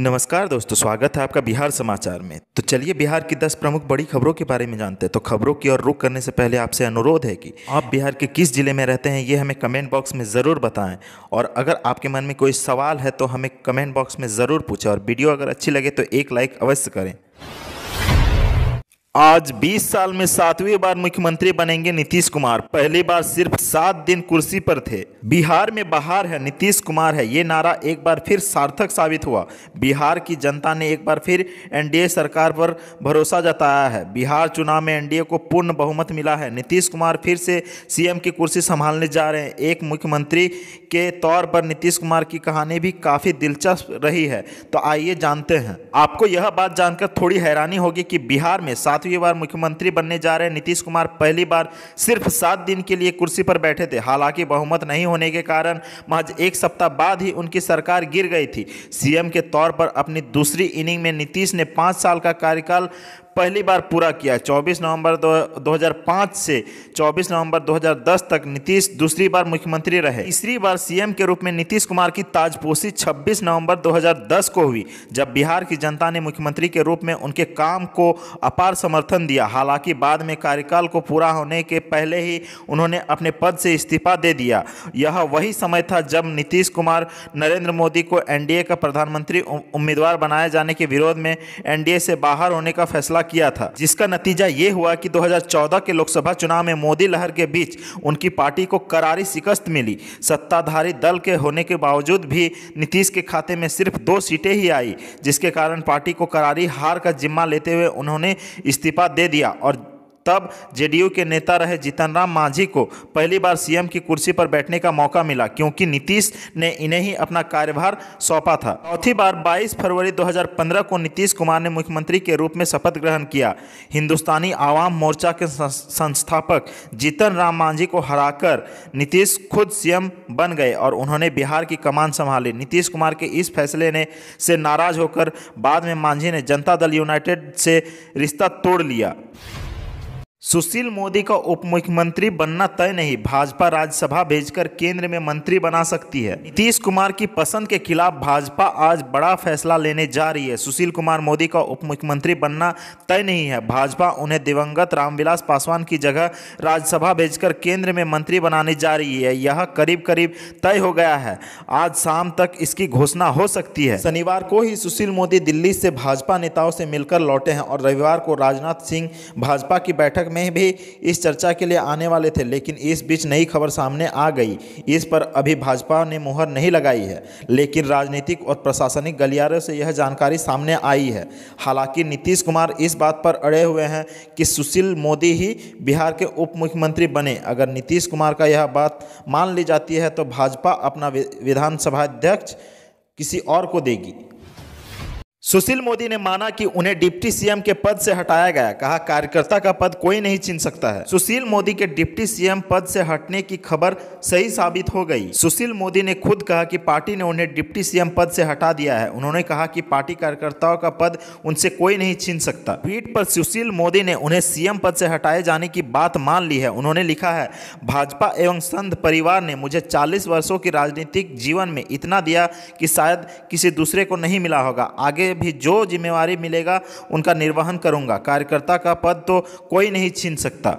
नमस्कार दोस्तों स्वागत है आपका बिहार समाचार में तो चलिए बिहार की 10 प्रमुख बड़ी खबरों के बारे में जानते हैं तो खबरों की ओर रुख करने से पहले आपसे अनुरोध है कि आप बिहार के किस ज़िले में रहते हैं ये हमें कमेंट बॉक्स में ज़रूर बताएं और अगर आपके मन में कोई सवाल है तो हमें कमेंट बॉक्स में ज़रूर पूछें और वीडियो अगर अच्छी लगे तो एक लाइक अवश्य करें आज 20 साल में सातवीं बार मुख्यमंत्री बनेंगे नीतीश कुमार पहली बार सिर्फ सात दिन कुर्सी पर थे बिहार में बाहर है नीतीश कुमार है ये नारा एक बार फिर सार्थक साबित हुआ बिहार की जनता ने एक बार फिर एनडीए सरकार पर भरोसा जताया है बिहार चुनाव में एनडीए को पूर्ण बहुमत मिला है नीतीश कुमार फिर से सीएम की कुर्सी संभालने जा रहे हैं एक मुख्यमंत्री के तौर पर नीतीश कुमार की कहानी भी काफ़ी दिलचस्प रही है तो आइए जानते हैं आपको यह बात जानकर थोड़ी हैरानी होगी कि बिहार में सातवीं सातवीं तो बार मुख्यमंत्री बनने जा रहे नीतीश कुमार पहली बार सिर्फ सात दिन के लिए कुर्सी पर बैठे थे हालांकि बहुमत नहीं होने के कारण महज एक सप्ताह बाद ही उनकी सरकार गिर गई थी सीएम के तौर पर अपनी दूसरी इनिंग में नीतीश ने पाँच साल का कार्यकाल पहली बार पूरा किया 24 नवंबर दो, 2005 से 24 नवंबर 2010 तक नीतीश दूसरी बार मुख्यमंत्री रहे तीसरी बार सीएम के रूप में नीतीश कुमार की ताजपोशी 26 नवंबर 2010 को हुई जब बिहार की जनता ने मुख्यमंत्री के रूप में उनके काम को अपार समर्थन दिया हालांकि बाद में कार्यकाल को पूरा होने के पहले ही उन्होंने अपने पद से इस्तीफा दे दिया यह वही समय था जब नीतीश कुमार नरेंद्र मोदी को एनडीए का प्रधानमंत्री उम्मीदवार बनाए जाने के विरोध में एनडीए से बाहर होने का फैसला किया था जिसका नतीजा ये हुआ कि 2014 के लोकसभा चुनाव में मोदी लहर के बीच उनकी पार्टी को करारी शिकस्त मिली सत्ताधारी दल के होने के बावजूद भी नीतीश के खाते में सिर्फ दो सीटें ही आई जिसके कारण पार्टी को करारी हार का जिम्मा लेते हुए उन्होंने इस्तीफा दे दिया और तब जेडीयू के नेता रहे जीतन राम मांझी को पहली बार सीएम की कुर्सी पर बैठने का मौका मिला क्योंकि नीतीश ने इन्हें ही अपना कार्यभार सौंपा था चौथी बार 22 फरवरी 2015 को नीतीश कुमार ने मुख्यमंत्री के रूप में शपथ ग्रहण किया हिंदुस्तानी आवाम मोर्चा के संस्थापक जीतन राम मांझी को हराकर नीतीश खुद सीएम बन गए और उन्होंने बिहार की कमान संभाली नीतीश कुमार के इस फैसले ने से नाराज होकर बाद में मांझी ने जनता दल यूनाइटेड से रिश्ता तोड़ लिया सुशील मोदी का उप मुख्यमंत्री बनना तय नहीं भाजपा राज्यसभा भेजकर केंद्र में मंत्री बना सकती है नीतीश कुमार की पसंद के खिलाफ भाजपा आज बड़ा फैसला लेने जा रही है सुशील कुमार मोदी का उप मुख्यमंत्री बनना तय नहीं है भाजपा उन्हें दिवंगत रामविलास पासवान की जगह राज्यसभा भेजकर केंद्र में मंत्री बनाने जा रही है यह करीब करीब तय हो गया है आज शाम तक इसकी घोषणा हो सकती है शनिवार को ही सुशील मोदी दिल्ली से भाजपा नेताओं से मिलकर लौटे हैं और रविवार को राजनाथ सिंह भाजपा की बैठक बैठक में भी इस चर्चा के लिए आने वाले थे लेकिन इस बीच नई खबर सामने आ गई इस पर अभी भाजपा ने मुहर नहीं लगाई है लेकिन राजनीतिक और प्रशासनिक गलियारों से यह जानकारी सामने आई है हालांकि नीतीश कुमार इस बात पर अड़े हुए हैं कि सुशील मोदी ही बिहार के उप मुख्यमंत्री बने अगर नीतीश कुमार का यह बात मान ली जाती है तो भाजपा अपना विधानसभा अध्यक्ष किसी और को देगी सुशील मोदी ने माना कि उन्हें डिप्टी सीएम के पद से हटाया गया कहा कार्यकर्ता का पद कोई नहीं छीन सकता है सुशील मोदी के डिप्टी सीएम पद से हटने की खबर सही साबित हो गई सुशील मोदी ने खुद कहा कि पार्टी ने उन्हें डिप्टी सीएम पद से हटा दिया है उन्होंने कहा कि पार्टी कार्यकर्ताओं का पद उनसे कोई नहीं छीन सकता ट्वीट पर सुशील मोदी ने उन्हें सीएम पद से हटाए जाने की बात मान ली है उन्होंने लिखा है भाजपा एवं संघ परिवार ने मुझे चालीस वर्षो की राजनीतिक जीवन में इतना दिया कि शायद किसी दूसरे को नहीं मिला होगा आगे भी जो जिम्मेवारी मिलेगा उनका निर्वहन करूंगा कार्यकर्ता का पद तो कोई नहीं छीन सकता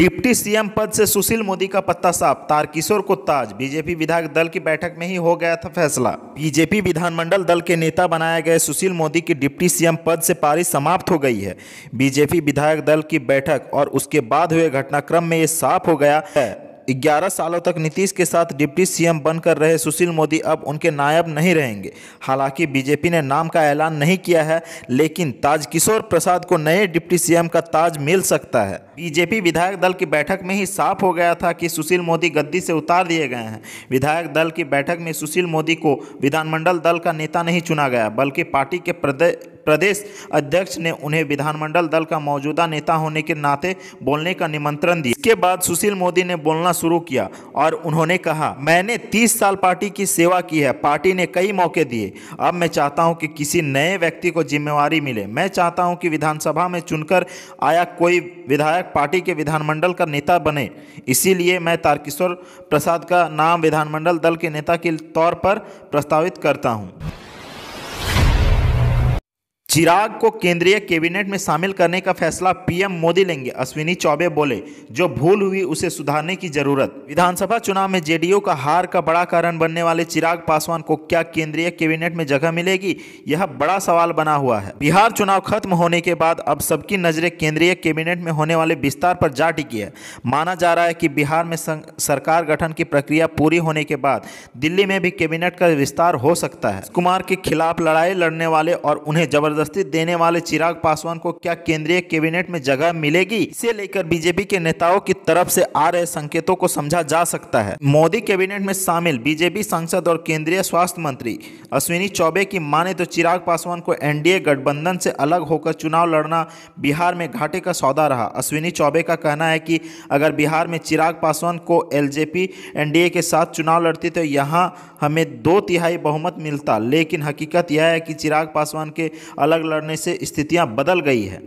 डिप्टी सीएम पद से सुशील मोदी का पत्ता साफ तारकिशोर को ताज बीजेपी विधायक दल की बैठक में ही हो गया था फैसला बीजेपी विधानमंडल दल के नेता बनाए गए सुशील मोदी की डिप्टी सीएम पद से पारी समाप्त हो गई है बीजेपी विधायक दल की बैठक और उसके बाद हुए घटनाक्रम में ये साफ हो गया है 11 सालों तक नीतीश के साथ डिप्टी सीएम बनकर रहे सुशील मोदी अब उनके नायब नहीं रहेंगे हालांकि बीजेपी ने नाम का ऐलान नहीं किया है लेकिन ताजकिशोर प्रसाद को नए डिप्टी सीएम का ताज मिल सकता है बीजेपी विधायक दल की बैठक में ही साफ हो गया था कि सुशील मोदी गद्दी से उतार दिए गए हैं विधायक दल की बैठक में सुशील मोदी को विधानमंडल दल का नेता नहीं चुना गया बल्कि पार्टी के प्रदेश प्रदेश अध्यक्ष ने उन्हें विधानमंडल दल का मौजूदा नेता होने के नाते बोलने का निमंत्रण दिया इसके बाद सुशील मोदी ने बोलना शुरू किया और उन्होंने कहा मैंने 30 साल पार्टी की सेवा की है पार्टी ने कई मौके दिए अब मैं चाहता हूं कि किसी नए व्यक्ति को जिम्मेवारी मिले मैं चाहता हूं कि विधानसभा में चुनकर आया कोई विधायक पार्टी के विधानमंडल का नेता बने इसीलिए मैं तारकिशोर प्रसाद का नाम विधानमंडल दल के नेता के तौर पर प्रस्तावित करता हूँ चिराग को केंद्रीय कैबिनेट में शामिल करने का फैसला पीएम मोदी लेंगे अश्विनी चौबे बोले जो भूल हुई उसे सुधारने की जरूरत विधानसभा चुनाव में जेडीयू का हार का बड़ा कारण बनने वाले चिराग पासवान को क्या केंद्रीय कैबिनेट में जगह मिलेगी यह बड़ा सवाल बना हुआ है बिहार चुनाव खत्म होने के बाद अब सबकी नजरें केंद्रीय कैबिनेट में होने वाले विस्तार पर जा टिकी है माना जा रहा है कि बिहार में सरकार गठन की प्रक्रिया पूरी होने के बाद दिल्ली में भी कैबिनेट का विस्तार हो सकता है कुमार के खिलाफ लड़ाई लड़ने वाले और उन्हें जबरदस्त जबरदस्ती देने वाले चिराग पासवान को क्या केंद्रीय कैबिनेट में जगह मिलेगी इसे लेकर बीजेपी के नेताओं की तरफ से आ रहे संकेतों को समझा जा सकता है मोदी कैबिनेट में शामिल बीजेपी सांसद और केंद्रीय स्वास्थ्य मंत्री अश्विनी चौबे की माने तो चिराग पासवान को एनडीए गठबंधन से अलग होकर चुनाव लड़ना बिहार में घाटे का सौदा रहा अश्विनी चौबे का कहना है कि अगर बिहार में चिराग पासवान को एलजेपी एनडीए के साथ चुनाव लड़ती तो यहाँ हमें दो तिहाई बहुमत मिलता लेकिन हकीकत यह है कि चिराग पासवान के अलग अलग लड़ने से स्थितियां बदल गई है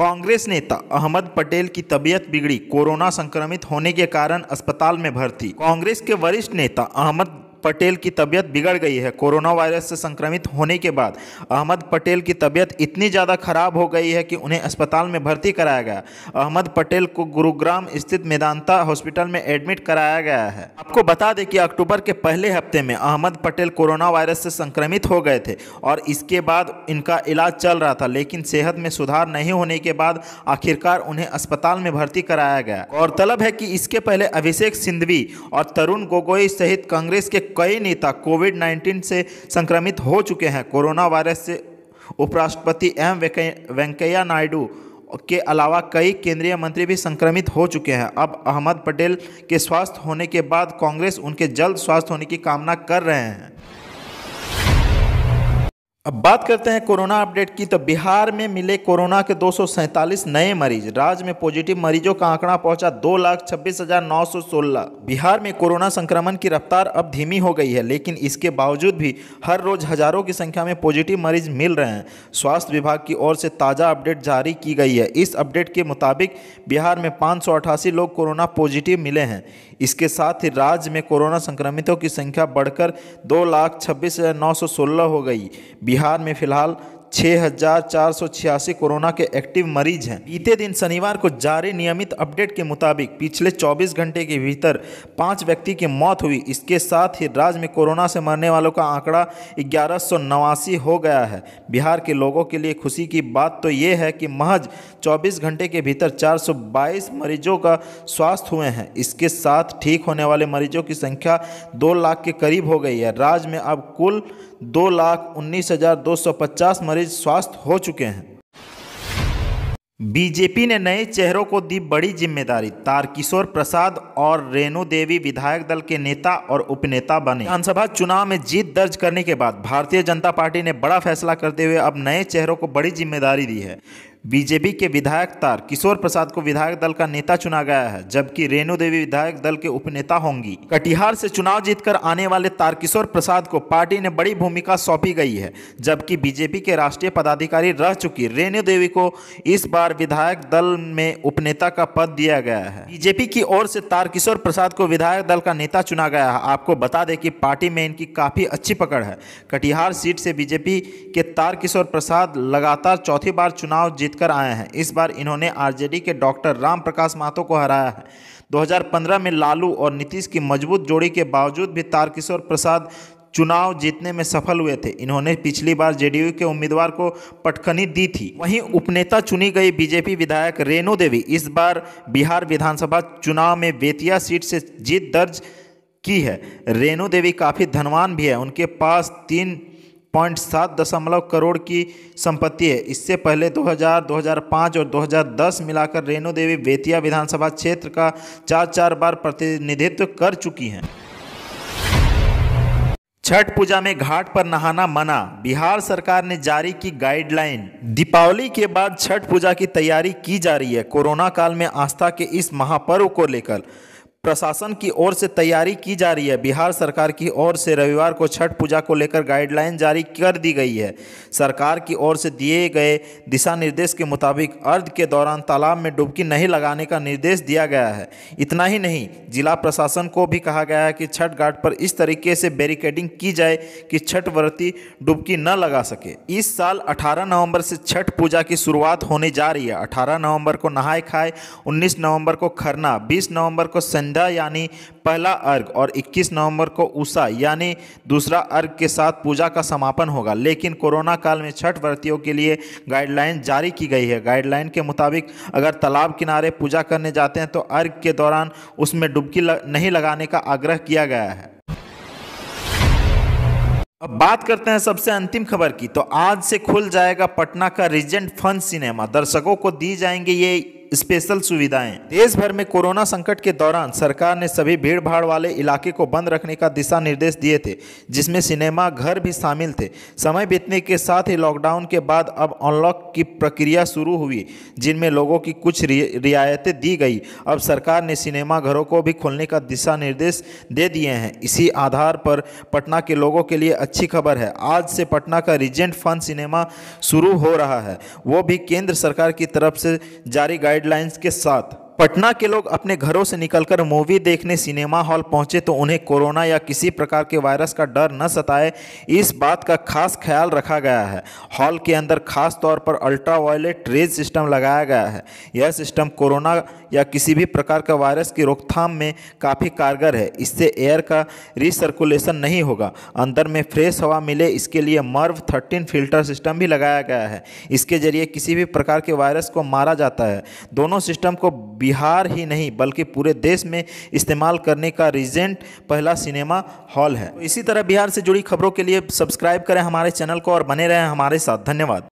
कांग्रेस नेता अहमद पटेल की तबीयत बिगड़ी कोरोना संक्रमित होने के कारण अस्पताल में भर्ती कांग्रेस के वरिष्ठ नेता अहमद पटेल की तबीयत बिगड़ गई है कोरोना वायरस से संक्रमित होने के बाद अहमद पटेल की तबीयत इतनी ज़्यादा खराब हो गई है कि उन्हें अस्पताल में भर्ती कराया गया अहमद पटेल को गुरुग्राम स्थित मेदांता हॉस्पिटल में एडमिट कराया गया है आपको बता दें कि अक्टूबर के पहले हफ्ते में अहमद पटेल कोरोना वायरस से संक्रमित हो गए थे और इसके बाद इनका इलाज चल रहा था लेकिन सेहत में सुधार नहीं होने के बाद आखिरकार उन्हें अस्पताल में भर्ती कराया गया और तलब है कि इसके पहले अभिषेक सिंधवी और तरुण गोगोई सहित कांग्रेस के कई नेता कोविड नाइन्टीन से संक्रमित हो चुके हैं कोरोना वायरस से उपराष्ट्रपति एम वेंकैया नायडू के अलावा कई केंद्रीय मंत्री भी संक्रमित हो चुके हैं अब अहमद पटेल के स्वास्थ्य होने के बाद कांग्रेस उनके जल्द स्वास्थ्य होने की कामना कर रहे हैं अब बात करते हैं कोरोना अपडेट की तो बिहार में मिले कोरोना के दो नए मरीज राज्य में पॉजिटिव मरीजों का आंकड़ा पहुंचा दो लाख छब्बीस हजार नौ सौ सोलह बिहार में कोरोना संक्रमण की रफ्तार अब धीमी हो गई है लेकिन इसके बावजूद भी हर रोज हजारों की संख्या में पॉजिटिव मरीज मिल रहे हैं स्वास्थ्य विभाग की ओर से ताज़ा अपडेट जारी की गई है इस अपडेट के मुताबिक बिहार में पाँच लोग कोरोना पॉजिटिव मिले हैं इसके साथ ही राज्य में कोरोना संक्रमितों की संख्या बढ़कर दो लाख छब्बीस हजार नौ सौ सोलह हो गई बिहार में फ़िलहाल 6486 हजार चार सौ छियासी कोरोना के एक्टिव मरीज हैं बीते दिन शनिवार को जारी नियमित अपडेट के मुताबिक पिछले 24 घंटे के भीतर पाँच व्यक्ति की मौत हुई इसके साथ ही राज्य में कोरोना से मरने वालों का आंकड़ा ग्यारह हो गया है बिहार के लोगों के लिए खुशी की बात तो ये है कि महज 24 घंटे के भीतर 422 मरीजों का स्वास्थ्य हुए हैं इसके साथ ठीक होने वाले मरीजों की संख्या दो लाख के करीब हो गई है राज्य में अब कुल दो लाख उन्नीस हज़ार दो सौ पचास मरीज मरीज स्वस्थ हो चुके हैं बीजेपी ने नए चेहरों को दी बड़ी जिम्मेदारी तारकिशोर प्रसाद और रेणु देवी विधायक दल के नेता और उपनेता बने विधानसभा चुनाव में जीत दर्ज करने के बाद भारतीय जनता पार्टी ने बड़ा फैसला करते हुए अब नए चेहरों को बड़ी जिम्मेदारी दी है बीजेपी के विधायक तार किशोर प्रसाद को विधायक दल का नेता चुना गया है जबकि रेणु देवी विधायक दल के उपनेता होंगी कटिहार से चुनाव जीतकर आने वाले तार किशोर प्रसाद को पार्टी ने बड़ी भूमिका सौंपी गई है जबकि बीजेपी के राष्ट्रीय पदाधिकारी रह चुकी रेणु देवी को इस बार विधायक दल में उपनेता का पद दिया गया है बीजेपी की ओर से तार किशोर प्रसाद को विधायक दल का नेता चुना गया है आपको बता दें कि पार्टी में इनकी काफ़ी अच्छी पकड़ है कटिहार सीट से बीजेपी के तार प्रसाद लगातार चौथी बार चुनाव जीत जीतकर आए हैं इस बार इन्होंने आरजेडी के डॉक्टर राम प्रकाश माहतो को हराया है 2015 में लालू और नीतीश की मजबूत जोड़ी के बावजूद भी तारकिशोर प्रसाद चुनाव जीतने में सफल हुए थे इन्होंने पिछली बार जेडीयू के उम्मीदवार को पटखनी दी थी वहीं उपनेता चुनी गई बीजेपी विधायक रेणु देवी इस बार बिहार विधानसभा चुनाव में बेतिया सीट से जीत दर्ज की है रेणु देवी काफ़ी धनवान भी है उनके पास तीन पॉइंट सात दशमलव करोड़ की संपत्ति है इससे पहले 2000, 2005 और 2010 मिलाकर रेणु देवी बेतिया विधानसभा क्षेत्र का चार चार बार प्रतिनिधित्व कर चुकी हैं छठ पूजा में घाट पर नहाना मना बिहार सरकार ने जारी की गाइडलाइन दीपावली के बाद छठ पूजा की तैयारी की जा रही है कोरोना काल में आस्था के इस महापर्व को लेकर प्रशासन की ओर से तैयारी की जा रही है बिहार सरकार की ओर से रविवार को छठ पूजा को लेकर गाइडलाइन जारी कर दी गई है सरकार की ओर से दिए गए दिशा निर्देश के मुताबिक अर्ध के दौरान तालाब में डुबकी नहीं लगाने का निर्देश दिया गया है इतना ही नहीं जिला प्रशासन को भी कहा गया है कि छठ घाट पर इस तरीके से बैरिकेडिंग की जाए कि छठ व्रती डुबकी न लगा सके इस साल अठारह नवम्बर से छठ पूजा की शुरुआत होने जा रही है अठारह नवम्बर को नहाए खाए उन्नीस नवम्बर को खरना बीस नवम्बर को संध्या सीधा यानी पहला अर्घ और 21 नवंबर को उषा यानी दूसरा अर्घ के साथ पूजा का समापन होगा लेकिन कोरोना काल में छठ व्रतियों के लिए गाइडलाइन जारी की गई है गाइडलाइन के मुताबिक अगर तालाब किनारे पूजा करने जाते हैं तो अर्घ के दौरान उसमें डुबकी नहीं लगाने का आग्रह किया गया है अब बात करते हैं सबसे अंतिम खबर की तो आज से खुल जाएगा पटना का रिजेंट फन सिनेमा दर्शकों को दी जाएंगे ये स्पेशल सुविधाएं देश भर में कोरोना संकट के दौरान सरकार ने सभी भीड़ भाड़ वाले इलाके को बंद रखने का दिशा निर्देश दिए थे जिसमें सिनेमा घर भी शामिल थे समय बीतने के साथ ही लॉकडाउन के बाद अब अनलॉक की प्रक्रिया शुरू हुई जिनमें लोगों की कुछ रियायतें दी गई अब सरकार ने सिनेमा घरों को भी खोलने का दिशा निर्देश दे दिए हैं इसी आधार पर पटना के लोगों के लिए अच्छी खबर है आज से पटना का रिजेंट फन सिनेमा शुरू हो रहा है वो भी केंद्र सरकार की तरफ से जारी गाइड गाइडलाइंस के साथ पटना के लोग अपने घरों से निकलकर मूवी देखने सिनेमा हॉल पहुंचे तो उन्हें कोरोना या किसी प्रकार के वायरस का डर न सताए इस बात का खास ख्याल रखा गया है हॉल के अंदर खास तौर पर अल्ट्रा वायलेट रेज सिस्टम लगाया गया है यह सिस्टम कोरोना या किसी भी प्रकार का वायरस की रोकथाम में काफ़ी कारगर है इससे एयर का रिसर्कुलेशन नहीं होगा अंदर में फ्रेश हवा मिले इसके लिए मर्व थर्टीन फिल्टर सिस्टम भी लगाया गया है इसके जरिए किसी भी प्रकार के वायरस को मारा जाता है दोनों सिस्टम को बिहार ही नहीं बल्कि पूरे देश में इस्तेमाल करने का रिजेंट पहला सिनेमा हॉल है इसी तरह बिहार से जुड़ी खबरों के लिए सब्सक्राइब करें हमारे चैनल को और बने रहें हमारे साथ धन्यवाद